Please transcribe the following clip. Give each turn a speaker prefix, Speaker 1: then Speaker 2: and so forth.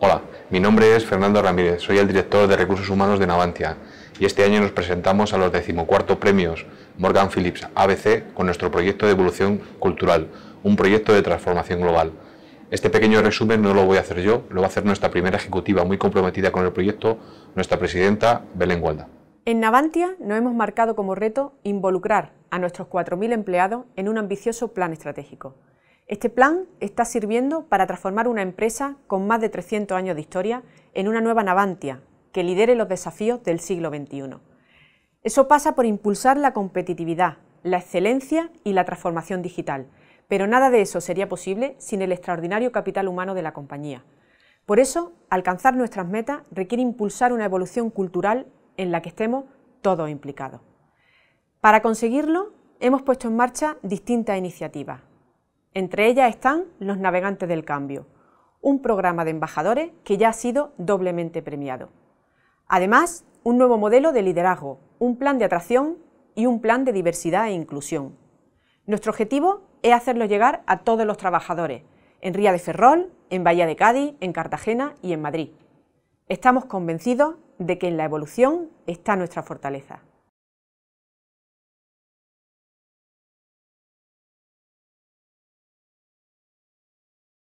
Speaker 1: Hola, mi nombre es Fernando Ramírez, soy el director de Recursos Humanos
Speaker 2: de Navantia y este año nos presentamos a los decimocuarto premios Morgan Phillips ABC con nuestro proyecto de evolución cultural, un proyecto de transformación global. Este pequeño resumen no lo voy a hacer yo, lo va a hacer nuestra primera ejecutiva muy comprometida con el proyecto, nuestra presidenta Belén Gualda.
Speaker 3: En Navantia nos hemos marcado como reto involucrar a nuestros 4.000 empleados en un ambicioso plan estratégico este plan está sirviendo para transformar una empresa con más de 300 años de historia en una nueva Navantia que lidere los desafíos del siglo XXI. Eso pasa por impulsar la competitividad, la excelencia y la transformación digital, pero nada de eso sería posible sin el extraordinario capital humano de la compañía. Por eso, alcanzar nuestras metas requiere impulsar una evolución cultural en la que estemos todos implicados. Para conseguirlo, hemos puesto en marcha distintas iniciativas, entre ellas están Los Navegantes del Cambio, un programa de embajadores que ya ha sido doblemente premiado. Además, un nuevo modelo de liderazgo, un plan de atracción y un plan de diversidad e inclusión. Nuestro objetivo es hacerlo llegar a todos los trabajadores, en Ría de Ferrol, en Bahía de Cádiz, en Cartagena y en Madrid. Estamos convencidos de que en la
Speaker 1: evolución está nuestra fortaleza.